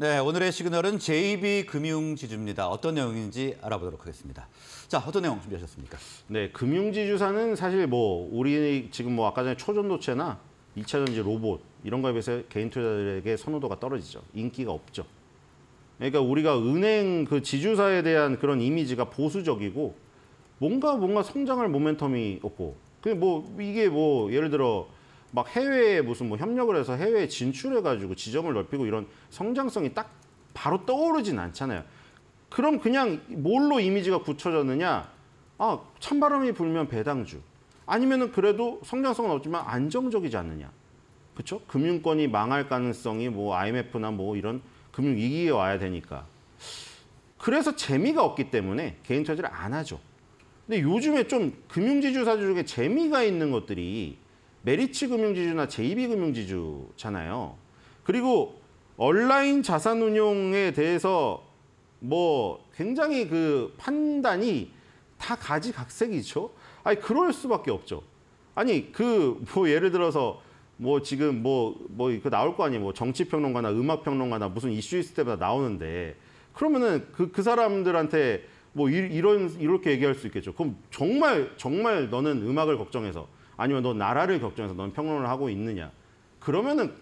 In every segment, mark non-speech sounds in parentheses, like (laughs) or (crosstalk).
네, 오늘의 시그널은 JB 금융지주입니다. 어떤 내용인지 알아보도록 하겠습니다. 자, 어떤 내용 준비하셨습니까? 네, 금융지주사는 사실 뭐 우리 지금 뭐 아까 전에 초전도체나 2차전지 로봇 이런 거에 비해서 개인 투자자들에게 선호도가 떨어지죠. 인기가 없죠. 그러니까 우리가 은행 그 지주사에 대한 그런 이미지가 보수적이고 뭔가 뭔가 성장할 모멘텀이 없고 그뭐 이게 뭐 예를 들어 막 해외에 무슨 뭐 협력을 해서 해외에 진출해가지고 지점을 넓히고 이런 성장성이 딱 바로 떠오르진 않잖아요. 그럼 그냥 뭘로 이미지가 굳혀졌느냐? 아, 찬바람이 불면 배당주. 아니면은 그래도 성장성은 없지만 안정적이지 않느냐. 그쵸 금융권이 망할 가능성이 뭐 IMF나 뭐 이런 금융 위기에 와야 되니까. 그래서 재미가 없기 때문에 개인 차자를안 하죠. 근데 요즘에 좀 금융지주사 중에 재미가 있는 것들이 메리츠 금융지주나 JB 금융지주잖아요. 그리고 온라인 자산 운용에 대해서 뭐 굉장히 그 판단이 다 가지각색이죠. 아니 그럴 수밖에 없죠. 아니 그 뭐 예를 들어서 뭐 지금 뭐 뭐 그 나올 거 아니에요. 뭐 정치 평론가나 음악 평론가나 무슨 이슈 있을 때마다 나오는데 그러면은 그그 그 사람들한테 뭐 이, 이런 이렇게 얘기할 수 있겠죠. 그럼 정말 정말 너는 음악을 걱정해서 아니면 너 나라를 걱정해서 너는 평론을 하고 있느냐. 그러면은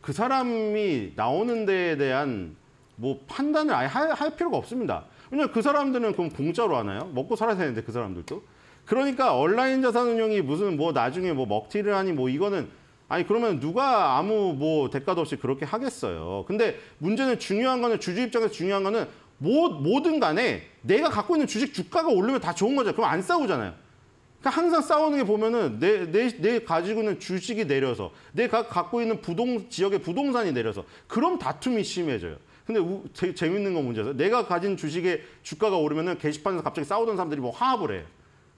그 사람이 나오는 데에 대한 뭐 판단을 아예 할, 할 필요가 없습니다. 왜냐면 하그 사람들은 그럼 공짜로 하나요? 먹고 살아야 되는데 그 사람들도. 그러니까 온라인 자산 운용이 무슨 뭐 나중에 뭐 먹튀를 하니 뭐 이거는 아니 그러면 누가 아무 뭐 대가도 없이 그렇게 하겠어요. 근데 문제는 중요한 거는 주주 입장에서 중요한 거는 뭐, 뭐든 간에 내가 갖고 있는 주식 주가가 오르면 다 좋은 거죠. 그럼 안 싸우잖아요. 그러니까 항상 싸우는 게 보면은 내, 내, 내 가지고 있는 주식이 내려서 내 가, 갖고 있는 부동 지역의 부동산이 내려서 그럼 다툼이 심해져요. 근데 우, 제, 재밌는 건 문제죠. 내가 가진 주식의 주가가 오르면은 게시판에서 갑자기 싸우던 사람들이 뭐 화합을 해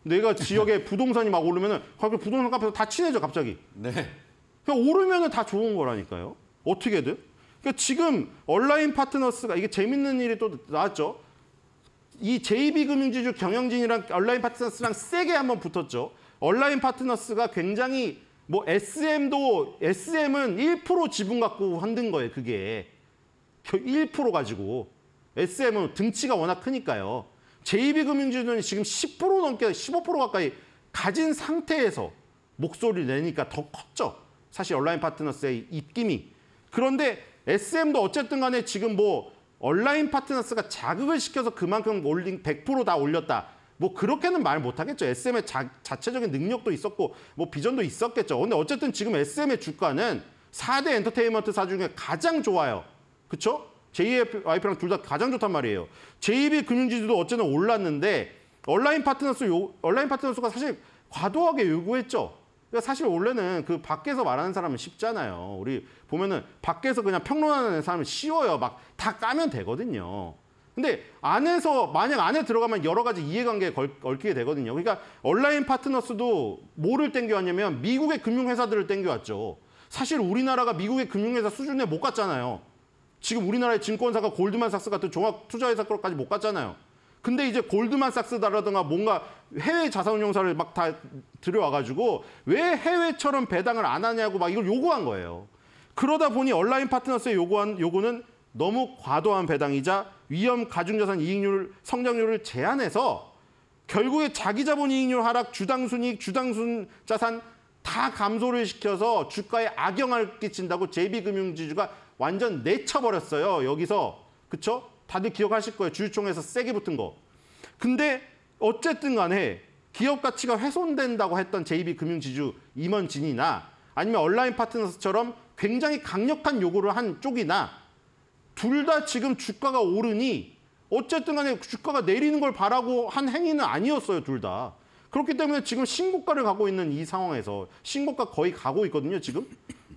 내가 지역에 (laughs) 부동산이 막 오르면은 갑자기 부동산 카페에서 다 친해져 갑자기. 네. 그냥 그러니까 오르면은 다 좋은 거라니까요. 어떻게든. 그러니까 지금 온라인 파트너스가 이게 재밌는 일이 또 나왔죠. 이 JB금융지주 경영진이랑 얼라인 파트너스랑 세게 한번 붙었죠. 얼라인 파트너스가 굉장히 뭐 SM도 SM은 1% 지분 갖고 흔든 거예요. 그게 1% 가지고 SM은 등치가 워낙 크니까요. JB금융지주는 지금 10% 넘게 15% 가까이 가진 상태에서 목소리를 내니까 더 컸죠. 사실 얼라인 파트너스의 입김이. 그런데 SM도 어쨌든 간에 지금 뭐 온라인 파트너스가 자극을 시켜서 그만큼 올린 100%다 올렸다. 뭐 그렇게는 말 못하겠죠. SM의 자, 체적인 능력도 있었고 뭐 비전도 있었겠죠. 근데 어쨌든 지금 SM의 주가는 4대 엔터테인먼트 사 중에 가장 좋아요. 그렇죠? j y p 랑둘 다 가장 좋단 말이에요. JB 금융지주도 어쨌든 올랐는데 온라인 파트너스 요, 온라인 파트너스가 사실 과도하게 요구했죠. 그러니까 사실 원래는 그 밖에서 말하는 사람은 쉽잖아요. 우리 보면은 밖에서 그냥 평론하는 사람은 쉬워요. 막 다 까면 되거든요. 근데 안에서 만약 안에 들어가면 여러 가지 이해관계에 걸, 얽히게 되거든요. 그러니까 온라인 파트너스도 뭐를 땡겨왔냐면 미국의 금융회사들을 땡겨왔죠. 사실 우리나라가 미국의 금융회사 수준에 못 갔잖아요. 지금 우리나라의 증권사가 골드만삭스 같은 종합투자회사 거까지 못 갔잖아요. 근데 이제 골드만삭스다라든가 뭔가 해외 자산운용사를 막 다 들여와가지고 왜 해외처럼 배당을 안 하냐고 막 이걸 요구한 거예요. 그러다 보니 온라인 파트너스의 요구한 요구는 너무 과도한 배당이자 위험 가중자산 이익률 성장률을 제한해서 결국에 자기 자본 이익률 하락, 주당 순이익, 주당 순 자산 다 감소를 시켜서 주가에 악영향을 끼친다고 제비금융지주가 완전 내쳐버렸어요. 여기서 그렇죠? 다들 기억하실 거예요. 주주총에서 세게 붙은 거. 근데 어쨌든 간에 기업 가치가 훼손된다고 했던 JB 금융지주 임원진이나 아니면 온라인 파트너스처럼 굉장히 강력한 요구를 한 쪽이나 둘 다 지금 주가가 오르니 어쨌든 간에 주가가 내리는 걸 바라고 한 행위는 아니었어요, 둘 다. 그렇기 때문에 지금 신고가를 가고 있는 이 상황에서 신고가 거의 가고 있거든요, 지금.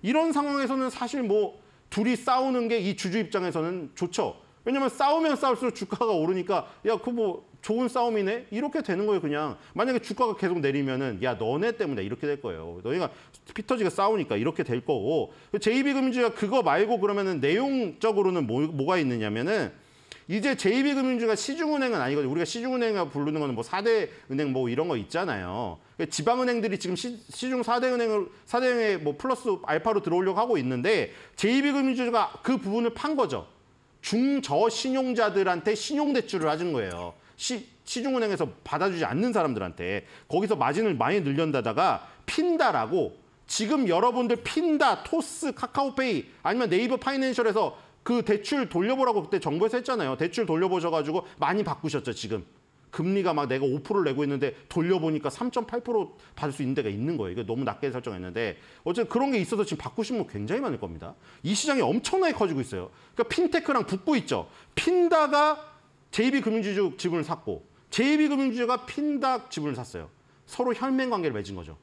이런 상황에서는 사실 뭐 둘이 싸우는 게 이 주주 입장에서는 좋죠. 왜냐면 싸우면 싸울수록 주가가 오르니까 야 그 뭐 좋은 싸움이네 이렇게 되는 거예요 그냥 만약에 주가가 계속 내리면은 야 너네 때문에 이렇게 될 거예요 너희가 피터지가 싸우니까 이렇게 될 거고 JB금융주가 그거 말고 그러면은 내용적으로는 뭐, 뭐가 있느냐면은 이제 JB금융주가 시중은행은 아니거든요. 우리가 시중은행이라 부르는 거는 뭐 4대 은행 뭐 이런 거 있잖아요. 그러니까 지방은행들이 지금 시, 중 4대 은행을 4대 은행에 뭐 플러스 알파로 들어오려고 하고 있는데 JB금융주가 그 부분을 판 거죠. 중저 신용자들한테 신용대출을 하신 거예요. 시, 시중은행에서 받아주지 않는 사람들한테 거기서 마진을 많이 늘렸다다가 핀다라고 지금 여러분들 핀다, 토스, 카카오페이 아니면 네이버 파이낸셜에서 그 대출 돌려보라고 그때 정부에서 했잖아요. 대출 돌려보셔가지고 많이 바꾸셨죠, 지금. 금리가 막 내가 5%를 내고 있는데 돌려보니까 3.8% 받을 수 있는 데가 있는 거예요. 이거 너무 낮게 설정했는데 어쨌든 그런 게 있어서 지금 바꾸신 분 굉장히 많을 겁니다. 이 시장이 엄청나게 커지고 있어요. 그러니까 핀테크랑 붙고 있죠. 핀다가 JB금융주주 지분을 샀고 JB금융주주가 핀다 지분을 샀어요. 서로 혈맹 관계를 맺은 거죠.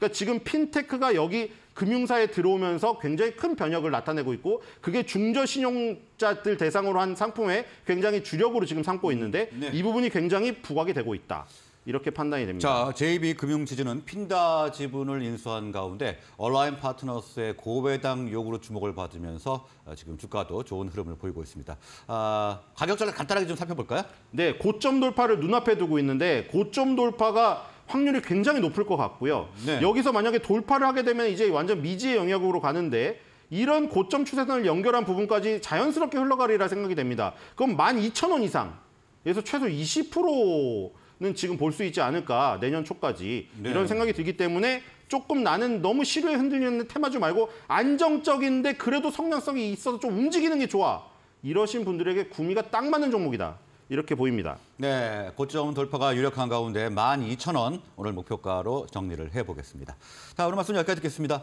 그러니까 지금 핀테크가 여기 금융사에 들어오면서 굉장히 큰 변혁을 나타내고 있고 그게 중저 신용자들 대상으로 한 상품에 굉장히 주력으로 지금 삼고 음, 있는데 네. 이 부분이 굉장히 부각이 되고 있다. 이렇게 판단이 됩니다. 자, JB 금융지주는 핀다 지분을 인수한 가운데 얼라인 파트너스의 고배당 요구로 주목을 받으면서 어, 지금 주가도 좋은 흐름을 보이고 있습니다. 아, 가격 전략 간단하게 좀 살펴볼까요? 네, 고점 돌파를 눈앞에 두고 있는데 고점 돌파가 확률이 굉장히 높을 것 같고요. 네. 여기서 만약에 돌파를 하게 되면 이제 완전 미지의 영역으로 가는데 이런 고점 추세선을 연결한 부분까지 자연스럽게 흘러가리라 생각이 됩니다. 그럼 12,000원 이상, 그래서 최소 20%는 지금 볼 수 있지 않을까, 내년 초까지. 네. 이런 생각이 들기 때문에 조금 나는 너무 시류에 흔들리는 테마주 말고 안정적인데 그래도 성장성이 있어서 좀 움직이는 게 좋아. 이러신 분들에게 구미가 딱 맞는 종목이다. 이렇게 보입니다. 네, 고점 돌파가 유력한 가운데 12,000원 오늘 목표가로 정리를 해보겠습니다. 자, 오늘 말씀 여기까지 듣겠습니다.